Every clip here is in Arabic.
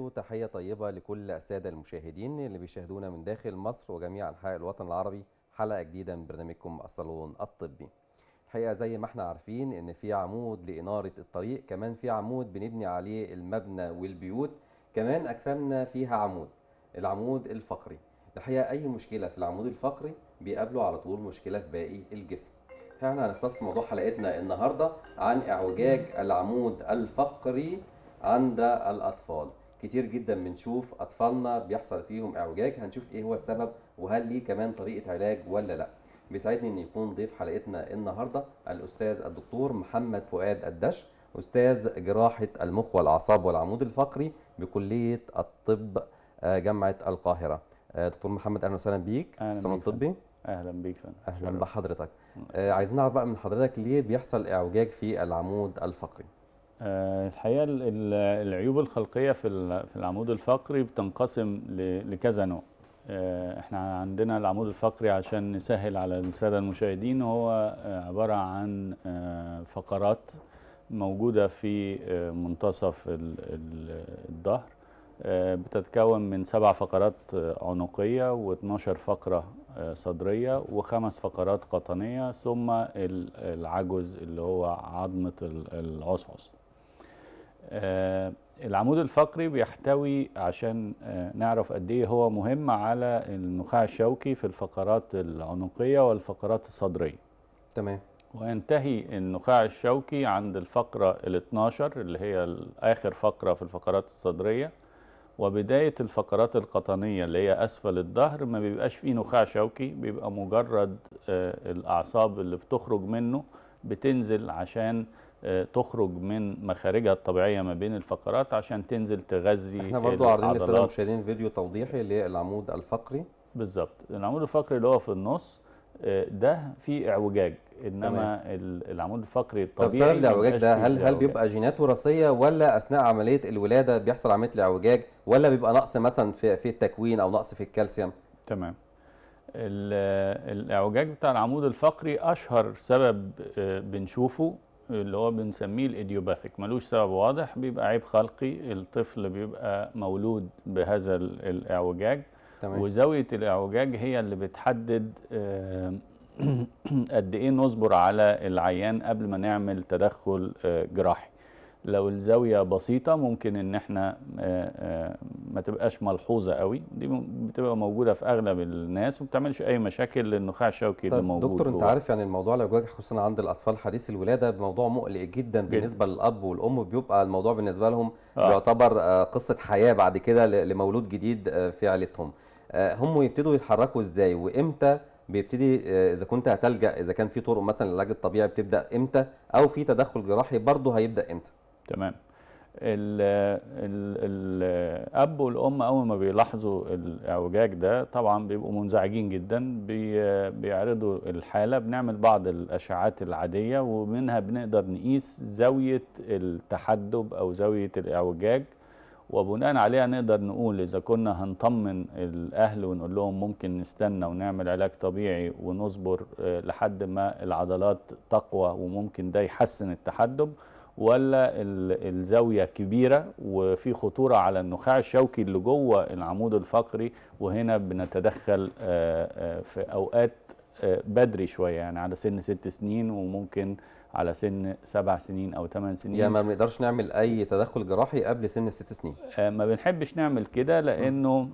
وبدايته تحية طيبة لكل السادة المشاهدين اللي بيشاهدونا من داخل مصر وجميع أنحاء الوطن العربي حلقة جديدة من برنامجكم الصالون الطبي الحقيقة زي ما احنا عارفين ان في عمود لإنارة الطريق كمان في عمود بنبني عليه المبنى والبيوت كمان أجسامنا فيها عمود العمود الفقري الحقيقة أي مشكلة في العمود الفقري بيقابله على طول مشكلة في باقي الجسم احنا هنختص موضوع حلقتنا النهاردة عن إعوجاج العمود الفقري عند الأطفال كتير جدا بنشوف اطفالنا بيحصل فيهم اعوجاج هنشوف ايه هو السبب وهل ليه كمان طريقه علاج ولا لا بيسعدني ان يكون ضيف حلقتنا النهارده الاستاذ الدكتور محمد فؤاد الدش استاذ جراحه المخ والاعصاب والعمود الفقري بكليه الطب آه، جامعه القاهره آه، دكتور محمد اهلا وسهلا بيك في الصالون الطبي اهلا بيك فندم اهلا بحضرتك آه، عايزين نعرف بقى من حضرتك ليه بيحصل اعوجاج في العمود الفقري آه، الحقيقه العيوب الخلقيه في العمود الفقري بتنقسم لكذا نوع آه، احنا عندنا العمود الفقري عشان نسهل على الساده المشاهدين هو آه، عباره عن فقرات موجوده في منتصف الظهر بتتكون من سبع فقرات عنقيه و12 فقره صدريه وخمس فقرات قطنيه ثم العجز اللي هو عظمه العصعص آه، العمود الفقري بيحتوي عشان آه، نعرف قد ايه هو مهم على النخاع الشوكي في الفقرات العنقيه والفقرات الصدريه تمام وينتهي النخاع الشوكي عند الفقره ال12 اللي هي اخر فقره في الفقرات الصدريه وبدايه الفقرات القطنيه اللي هي اسفل الظهر ما بيبقاش فيه نخاع شوكي بيبقى مجرد آه، الاعصاب اللي بتخرج منه بتنزل عشان تخرج من مخارجها الطبيعيه ما بين الفقرات عشان تنزل تغذي احنا برضو عارضين لسه المشاهدين فيديو توضيحي للعمود الفقري بالظبط العمود الفقري اللي هو في النص آه، ده فيه اعوجاج انما تمام. العمود الفقري الطبيعي طب سبب الاعوجاج ده هل هل بيبقى جينات وراثيه ولا اثناء عمليه الولاده بيحصل عمليه الاعوجاج ولا بيبقى نقص مثلا في في التكوين او نقص في الكالسيوم تمام آه، الاعوجاج بتاع العمود الفقري اشهر سبب آه، بنشوفه اللي هو بنسميه الايديوباثيك ملوش سبب واضح بيبقى عيب خلقي الطفل بيبقى مولود بهذا الاعوجاج تمام. وزاويه الاعوجاج هي اللي بتحدد آه، قد ايه نصبر على العيان قبل ما نعمل تدخل آه، جراحي لو الزاويه بسيطه ممكن ان احنا آه، آه، ما تبقاش ملحوظه قوي دي بتبقى موجوده في اغلب الناس وما بتعملش اي مشاكل للنخاع الشوكي طيب اللي موجود دكتور انت عارف يعني الموضوع لو خصوصا عند الاطفال حديث الولاده موضوع مقلق جدا بالنسبه للاب والام بيبقى الموضوع بالنسبه لهم آه. يعتبر آه، قصه حياه بعد كده لمولود جديد في عيلتهم هم يبتدوا يتحركوا ازاي وامتى بيبتدي اذا كنت هتلجا اذا كان في طرق مثلا العلاج الطبيعي بتبدا امتى او في تدخل جراحي برضه هيبدا امتى تمام الـ الـ الاب والام اول ما بيلاحظوا الاعوجاج ده طبعا بيبقوا منزعجين جدا بي بيعرضوا الحاله بنعمل بعض الاشعات العاديه ومنها بنقدر نقيس زاويه التحدب او زاويه الاعوجاج وبناء عليها نقدر نقول اذا كنا هنطمن الاهل ونقول لهم ممكن نستنى ونعمل علاج طبيعي ونصبر آه، لحد ما العضلات تقوى وممكن ده يحسن التحدب ولا الزاوية كبيرة وفي خطورة على النخاع الشوكي اللي جوه العمود الفقري وهنا بنتدخل آه، آه، في أوقات آه، بدري شوية يعني على سن ست سنين وممكن على سن سبع سنين او ثمان سنين يعني ما بنقدرش نعمل اي تدخل جراحي قبل سن الست سنين ما بنحبش نعمل كده لانه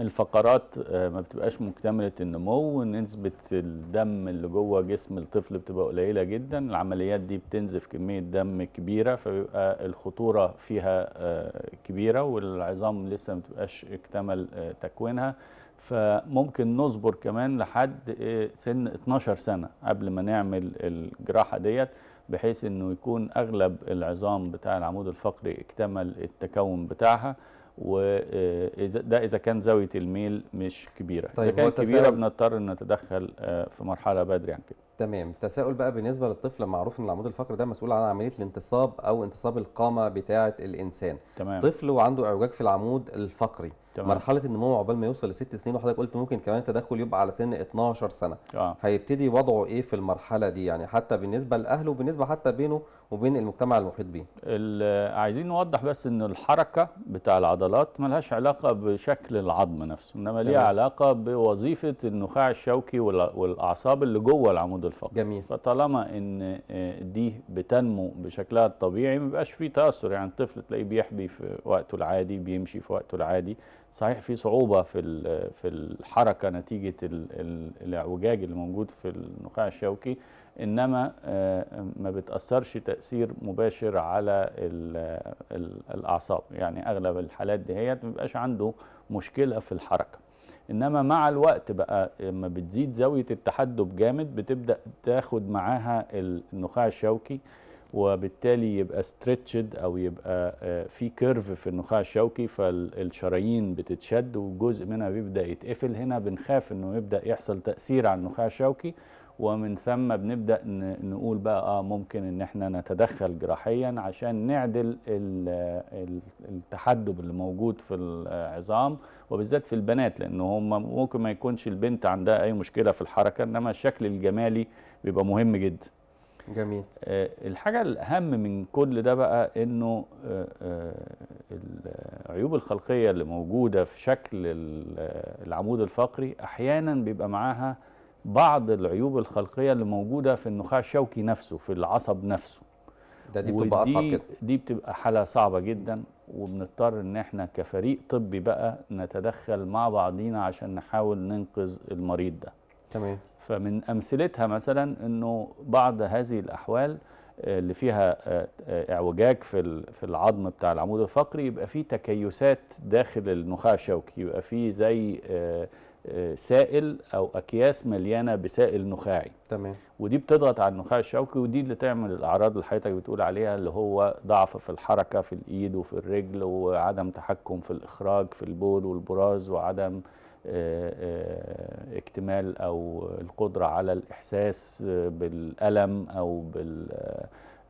الفقرات آه، ما بتبقاش مكتمله النمو نسبه الدم اللي جوه جسم الطفل بتبقى قليله جدا العمليات دي بتنزف كميه دم كبيره فبيبقى الخطوره فيها آه، كبيره والعظام لسه ما بتبقاش اكتمل آه، تكوينها فممكن نصبر كمان لحد سن 12 سنه قبل ما نعمل الجراحه ديت بحيث انه يكون اغلب العظام بتاع العمود الفقري اكتمل التكون بتاعها وده اذا كان زاويه الميل مش كبيره طيب اذا كانت كبيره بنضطر ان نتدخل آه، في مرحله بدري عن كده تمام تساؤل بقى بالنسبه للطفل معروف ان العمود الفقري ده مسؤول عن عمليه الانتصاب او انتصاب القامه بتاعه الانسان تمام طفل وعنده اعوجاج في العمود الفقري تمام. مرحله النمو عقبال ما يوصل لست سنين وحضرتك قلت ممكن كمان التدخل يبقى على سن 12 سنه آه. هيبتدي وضعه ايه في المرحله دي يعني حتى بالنسبه لاهله وبالنسبه حتى بينه وبين المجتمع المحيط بيه عايزين نوضح بس ان الحركه بتاع العضلات ملهاش علاقه بشكل العظم نفسه انما ليها علاقه بوظيفه النخاع الشوكي والاعصاب اللي جوه العمود الفقري جميل فطالما ان دي بتنمو بشكلها الطبيعي ما بيبقاش فيه تاثر يعني الطفل تلاقيه بيحبي في وقته العادي بيمشي في وقته العادي صحيح في صعوبة في في الحركة نتيجة الاعوجاج اللي موجود في النخاع الشوكي إنما آه، ما بتأثرش تأثير مباشر على الأعصاب يعني أغلب الحالات دي هي ما بيبقاش عنده مشكلة في الحركة إنما مع الوقت بقى لما بتزيد زاوية التحدب جامد بتبدأ تاخد معاها النخاع الشوكي وبالتالي يبقى ستريتشد او يبقى آه، في كيرف في النخاع الشوكي فالشرايين بتتشد وجزء منها بيبدا يتقفل هنا بنخاف انه يبدا يحصل تاثير على النخاع الشوكي ومن ثم بنبدا نقول بقى اه ممكن ان احنا نتدخل جراحيا عشان نعدل التحدب اللي موجود في العظام وبالذات في البنات لان هم ممكن ما يكونش البنت عندها اي مشكله في الحركه انما الشكل الجمالي بيبقى مهم جدا جميل آه، الحاجه الاهم من كل ده بقى انه آه، آه، العيوب الخلقيه اللي موجوده في شكل العمود الفقري احيانا بيبقى معاها بعض العيوب الخلقيه اللي موجوده في النخاع الشوكي نفسه في العصب نفسه ده دي بتبقى اصعب كده دي بتبقى حاله صعبه جدا وبنضطر ان احنا كفريق طبي بقى نتدخل مع بعضينا عشان نحاول ننقذ المريض ده تمام فمن أمثلتها مثلا أنه بعض هذه الأحوال آه، اللي فيها آه، آه، اعوجاج في في العظم بتاع العمود الفقري يبقى في تكيسات داخل النخاع الشوكي يبقى في زي سائل او اكياس مليانه بسائل نخاعي تمام ودي بتضغط على النخاع الشوكي ودي اللي تعمل الاعراض اللي حضرتك بتقول عليها اللي هو ضعف في الحركه في الايد وفي الرجل وعدم تحكم في الاخراج في البول والبراز وعدم آه، آه، اكتمال او القدره على الاحساس آه، بالالم او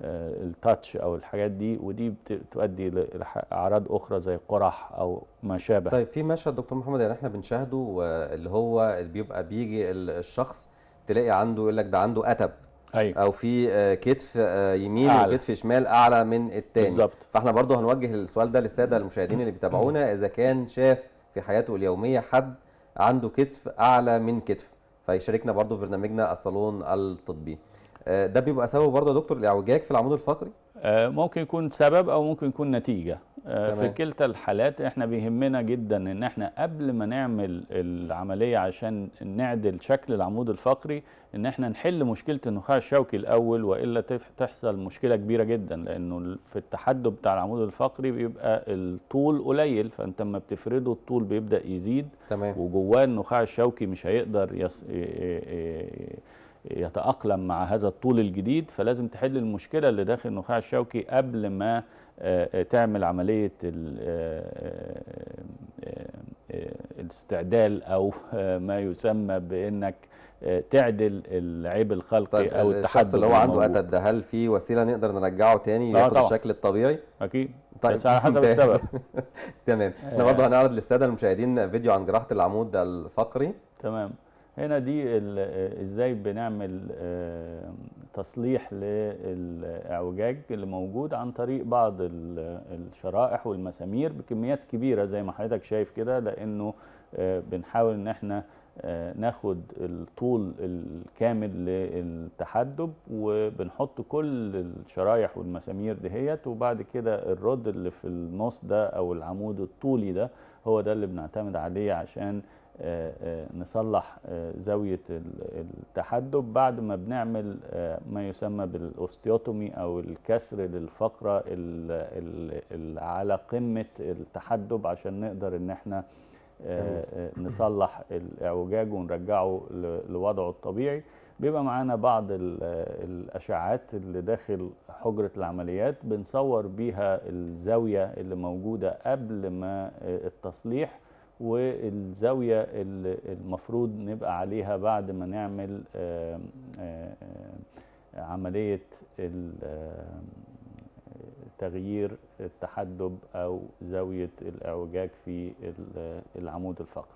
بالتاتش او الحاجات دي ودي بتؤدي لاعراض اخرى زي قرح او ما شابه طيب في مشهد دكتور محمد يعني احنا بنشاهده اللي هو بيبقى بيجي الشخص تلاقي عنده يقول لك ده عنده اتب أيوة. او في كتف يمين أعلى. وكتف شمال اعلى من الثاني بالظبط فاحنا برضه هنوجه السؤال ده للساده المشاهدين اللي بيتابعونا اذا كان شاف في حياته اليوميه حد عنده كتف اعلى من كتف فيشاركنا برضو في برنامجنا الصالون الطبي آه، ده بيبقى سبب برضه يا دكتور الاعوجاج في العمود الفقري آه، ممكن يكون سبب او ممكن يكون نتيجه آه، في كلتا الحالات احنا بيهمنا جدا ان احنا قبل ما نعمل العمليه عشان نعدل شكل العمود الفقري ان احنا نحل مشكله النخاع الشوكي الاول والا تحصل مشكله كبيره جدا لانه في التحدب بتاع العمود الفقري بيبقى الطول قليل فانت لما بتفرده الطول بيبدا يزيد تمام. وجواه النخاع الشوكي مش هيقدر يص... يتأقلم مع هذا الطول الجديد فلازم تحل المشكلة اللي داخل النخاع الشوكي قبل ما آه، آه، تعمل عملية آه، الاستعدال أو ما يسمى بأنك تعدل العيب الخلقي طيب او التحدث اللي هو عنده اتت ده هل في وسيله نقدر نرجعه تاني ياخد الشكل الطبيعي؟ اكيد طيب بس على حسب السبب تمام احنا برضه هنعرض للساده المشاهدين فيديو عن جراحه العمود الفقري تمام هنا دي ازاي بنعمل آه، تصليح للاعوجاج اللي موجود عن طريق بعض الشرائح والمسامير بكميات كبيره زي ما حضرتك شايف كده لانه آه، بنحاول ان احنا آه، ناخد الطول الكامل للتحدب وبنحط كل الشرايح والمسامير دهيت وبعد كده الرد اللي في النص ده او العمود الطولي ده هو ده اللي بنعتمد عليه عشان آه، آه، نصلح آه، زاوية التحدب بعد ما بنعمل ما يسمى بالاوستيوتومي او الكسر للفقرة اللي على قمة التحدب عشان نقدر ان احنا نصلح الاعوجاج ونرجعه لوضعه الطبيعي بيبقى معانا بعض الاشعاعات اللي داخل حجرة العمليات بنصور بيها الزاوية اللي موجودة قبل ما التصليح والزاوية المفروض نبقى عليها بعد ما نعمل عملية تغيير التحدب أو زاوية الاعوجاج في العمود الفقري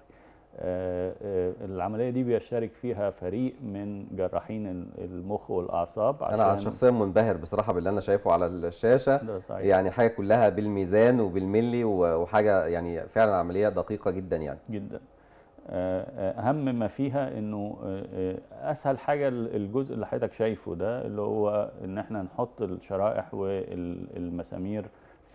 آه، آه، العمليه دي بيشترك فيها فريق من جراحين المخ والاعصاب عشان انا شخصيا منبهر بصراحه باللي انا شايفه على الشاشه يعني حاجه كلها بالميزان وبالملي وحاجه يعني فعلا عمليه دقيقه جدا يعني جدا آه، اهم ما فيها انه اسهل حاجه الجزء اللي حضرتك شايفه ده اللي هو ان احنا نحط الشرائح والمسامير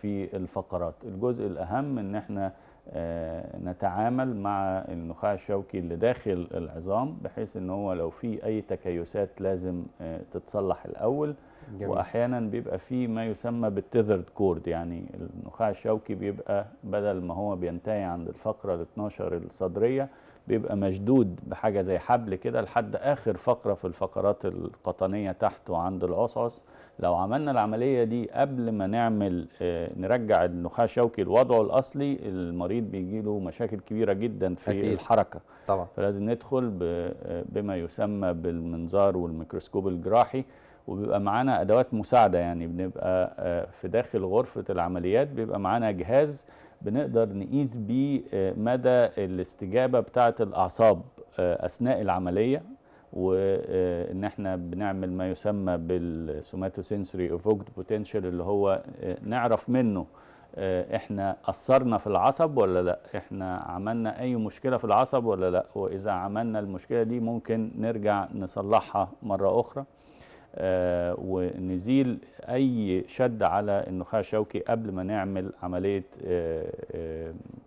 في الفقرات الجزء الاهم ان احنا آه، نتعامل مع النخاع الشوكي اللي داخل العظام بحيث ان هو لو في اي تكيسات لازم آه، تتصلح الاول جميل. واحيانا بيبقى في ما يسمى بالتذرد كورد يعني النخاع الشوكي بيبقى بدل ما هو بينتهي عند الفقره ال 12 الصدريه بيبقى مشدود بحاجه زي حبل كده لحد اخر فقره في الفقرات القطنيه تحته عند العصعص لو عملنا العملية دي قبل ما نعمل آه، نرجع النخاع الشوكي لوضعه الأصلي المريض بيجيله مشاكل كبيرة جدا في أكيد. الحركة طبعا فلازم ندخل بما يسمى بالمنظار والميكروسكوب الجراحي وبيبقى معانا أدوات مساعدة يعني بنبقى آه، في داخل غرفة العمليات بيبقى معانا جهاز بنقدر نقيس بيه آه، مدى الاستجابة بتاعة الأعصاب أثناء العملية وان احنا بنعمل ما يسمى بالسوماتوسنسوري افوكت بوتنشال اللي هو آه، نعرف منه آه، احنا اثرنا في العصب ولا لا احنا عملنا اي مشكله في العصب ولا لا واذا عملنا المشكله دي ممكن نرجع نصلحها مره اخرى آه، ونزيل اي شد على النخاع الشوكي قبل ما نعمل عمليه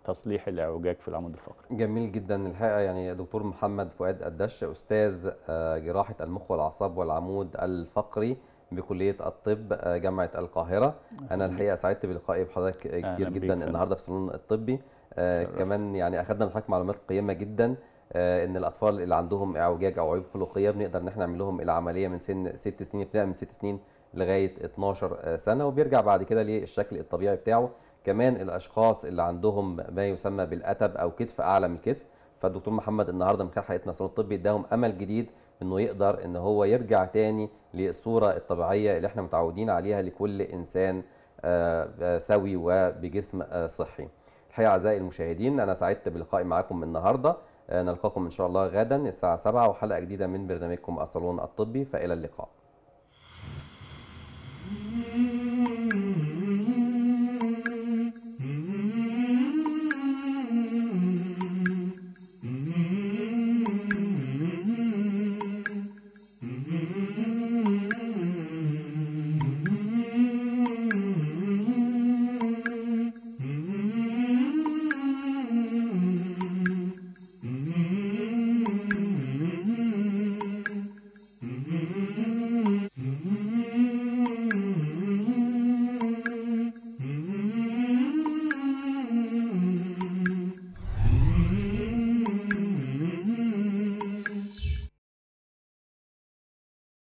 تصليح الاعوجاج في العمود الفقري. جميل جدا الحقيقه يعني دكتور محمد فؤاد الدش استاذ آه، جراحه المخ والاعصاب والعمود الفقري بكليه الطب آه، جامعه القاهره. انا الحقيقه سعدت بلقائي بحضرتك كتير جدا النهارده في صالون الطبي. آه كمان يعني اخذنا من حضرتك معلومات قيمه جدا آه، ان الاطفال اللي عندهم اعوجاج او عيوب خلقيه بنقدر ان احنا نعمل لهم العمليه من سن ست سنين ابتداء من ست سنين لغايه 12 سنه وبيرجع بعد كده للشكل الطبيعي بتاعه كمان الاشخاص اللي عندهم ما يسمى بالاتب او كتف اعلى من الكتف فالدكتور محمد النهارده من خلال حلقتنا الصالون الطبي اداهم امل جديد انه يقدر ان هو يرجع تاني للصوره الطبيعيه اللي احنا متعودين عليها لكل انسان آه، آه، سوي وبجسم آه، صحي. الحقيقه اعزائي المشاهدين انا سعدت بلقائي معاكم النهارده نلقاكم ان شاء الله غدا الساعه 7 وحلقه جديده من برنامجكم الصالون الطبي فالى اللقاء.